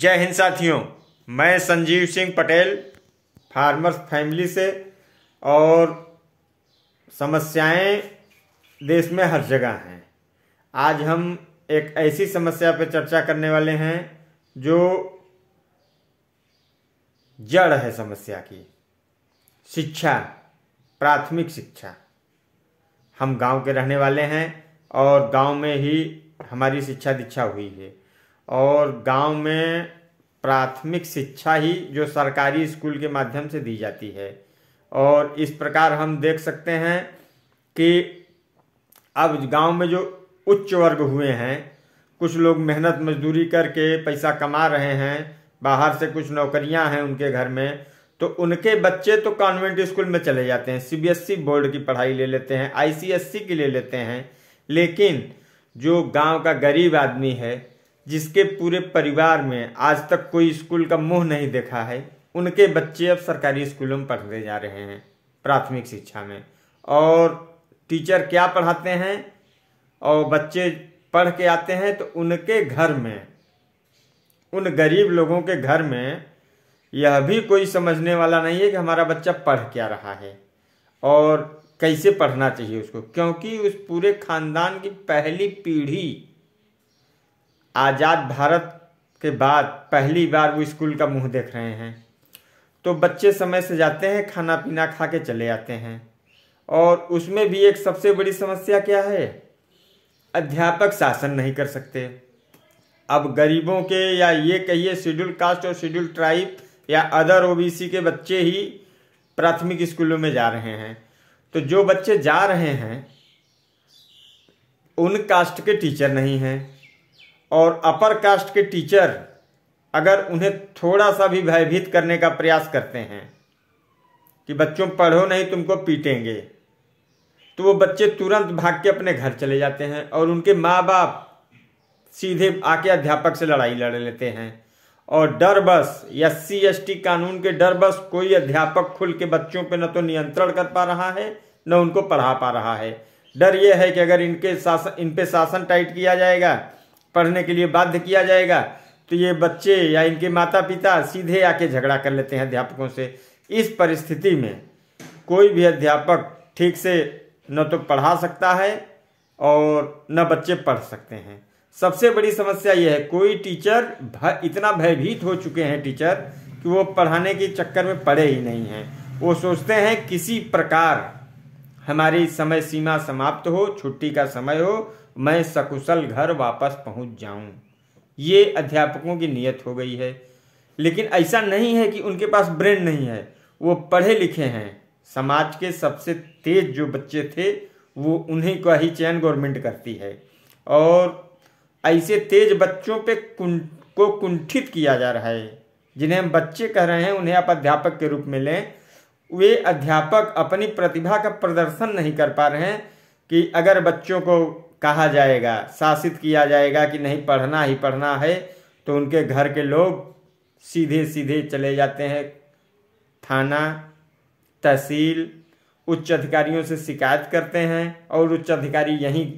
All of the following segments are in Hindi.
जय हिंद साथियों मैं संजीव सिंह पटेल फार्मर्स फैमिली से और समस्याएं देश में हर जगह हैं आज हम एक ऐसी समस्या पर चर्चा करने वाले हैं जो जड़ है समस्या की शिक्षा प्राथमिक शिक्षा हम गांव के रहने वाले हैं और गांव में ही हमारी शिक्षा दीक्षा हुई है और गांव में प्राथमिक शिक्षा ही जो सरकारी स्कूल के माध्यम से दी जाती है और इस प्रकार हम देख सकते हैं कि अब गांव में जो उच्च वर्ग हुए हैं कुछ लोग मेहनत मजदूरी करके पैसा कमा रहे हैं बाहर से कुछ नौकरियां हैं उनके घर में तो उनके बच्चे तो कॉन्वेंट स्कूल में चले जाते हैं सीबीएसई बोर्ड की पढ़ाई ले लेते हैं आईसीएससी की ले लेते हैं लेकिन जो गांव का गरीब आदमी है जिसके पूरे परिवार में आज तक कोई स्कूल का मुंह नहीं देखा है उनके बच्चे अब सरकारी स्कूलों में पढ़ते जा रहे हैं प्राथमिक शिक्षा में और टीचर क्या पढ़ाते हैं और बच्चे पढ़ के आते हैं तो उनके घर में उन गरीब लोगों के घर में यह भी कोई समझने वाला नहीं है कि हमारा बच्चा पढ़ क्या रहा है और कैसे पढ़ना चाहिए उसको क्योंकि उस पूरे खानदान की पहली पीढ़ी आज़ाद भारत के बाद पहली बार वो स्कूल का मुंह देख रहे हैं तो बच्चे समय से जाते हैं खाना पीना खा के चले आते हैं और उसमें भी एक सबसे बड़ी समस्या क्या है अध्यापक शासन नहीं कर सकते अब गरीबों के या ये कहिए शेड्यूल कास्ट और शेड्यूल ट्राइब या अदर ओबीसी के बच्चे ही प्राथमिक स्कूलों में जा रहे हैं तो जो बच्चे जा रहे हैं उन कास्ट के टीचर नहीं हैं और अपर कास्ट के टीचर अगर उन्हें थोड़ा सा भी भयभीत करने का प्रयास करते हैं कि बच्चों पढ़ो नहीं तुमको पीटेंगे तो वो बच्चे तुरंत भाग के अपने घर चले जाते हैं और उनके माँ बाप सीधे आके अध्यापक से लड़ाई लड़ लेते हैं और डर बस एस सी कानून के डर बस कोई अध्यापक खुल के बच्चों पे न तो नियंत्रण कर पा रहा है न उनको पढ़ा पा रहा है डर यह है कि अगर इनके शासन इन पे शासन टाइट किया जाएगा पढ़ने के लिए बाध्य किया जाएगा तो ये बच्चे या इनके माता पिता सीधे आके झगड़ा कर लेते हैं अध्यापकों से इस परिस्थिति में कोई भी अध्यापक ठीक से न तो पढ़ा सकता है और न बच्चे पढ़ सकते हैं सबसे बड़ी समस्या यह है कोई टीचर भय इतना भयभीत हो चुके हैं टीचर कि वो पढ़ाने के चक्कर में पड़े ही नहीं हैं वो सोचते हैं किसी प्रकार हमारी समय सीमा समाप्त हो छुट्टी का समय हो मैं सकुशल घर वापस पहुंच जाऊं ये अध्यापकों की नियत हो गई है लेकिन ऐसा नहीं है कि उनके पास ब्रेन नहीं है वो पढ़े लिखे हैं समाज के सबसे तेज जो बच्चे थे वो उन्हीं का ही चयन गवर्नमेंट करती है और ऐसे तेज बच्चों पे कुं, को कुंठित किया जा रहा है जिन्हें हम बच्चे कह रहे हैं उन्हें आप अध्यापक के रूप में लें वे अध्यापक अपनी प्रतिभा का प्रदर्शन नहीं कर पा रहे हैं कि अगर बच्चों को कहा जाएगा शासित किया जाएगा कि नहीं पढ़ना ही पढ़ना है तो उनके घर के लोग सीधे सीधे चले जाते हैं थाना तहसील उच्च अधिकारियों से शिकायत करते हैं और उच्च अधिकारी यहीं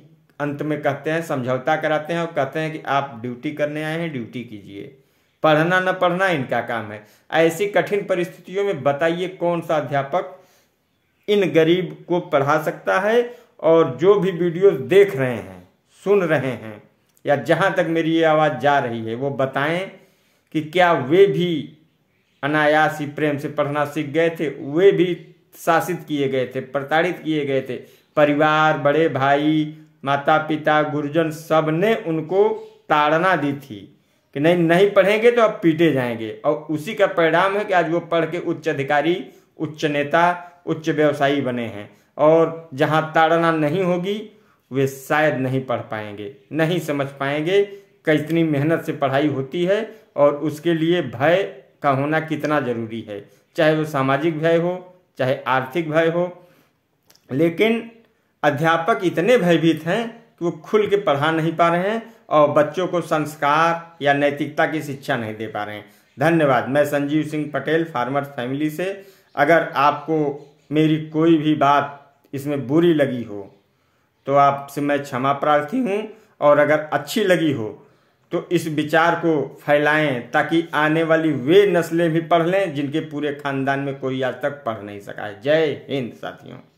अंत में कहते हैं समझौता कराते हैं और कहते हैं कि आप ड्यूटी करने आए हैं ड्यूटी कीजिए पढ़ना न पढ़ना इनका काम है ऐसी कठिन परिस्थितियों में बताइए कौन सा अध्यापक इन गरीब को पढ़ा सकता है और जो भी वीडियोस देख रहे हैं सुन रहे हैं या जहाँ तक मेरी ये आवाज़ जा रही है वो बताएं कि क्या वे भी अनायास ही प्रेम से पढ़ना सीख गए थे वे भी शासित किए गए थे प्रताड़ित किए गए थे परिवार बड़े भाई माता पिता गुरुजन सब ने उनको ताड़ना दी थी कि नहीं नहीं पढ़ेंगे तो अब पीटे जाएंगे और उसी का परिणाम है कि आज वो पढ़ के उच्च अधिकारी उच्च नेता उच्च व्यवसायी बने हैं और जहाँ ताड़ना नहीं होगी वे शायद नहीं पढ़ पाएंगे नहीं समझ पाएंगे कितनी मेहनत से पढ़ाई होती है और उसके लिए भय का होना कितना ज़रूरी है चाहे वो सामाजिक भय हो चाहे आर्थिक भय हो लेकिन अध्यापक इतने भयभीत हैं वो खुल के पढ़ा नहीं पा रहे हैं और बच्चों को संस्कार या नैतिकता की शिक्षा नहीं दे पा रहे हैं धन्यवाद मैं संजीव सिंह पटेल फार्मर फैमिली से अगर आपको मेरी कोई भी बात इसमें बुरी लगी हो तो आपसे मैं क्षमा प्रार्थी हूँ और अगर अच्छी लगी हो तो इस विचार को फैलाएं ताकि आने वाली वे नस्लें भी पढ़ लें जिनके पूरे खानदान में कोई आज तक पढ़ नहीं सका है जय हिंद साथियों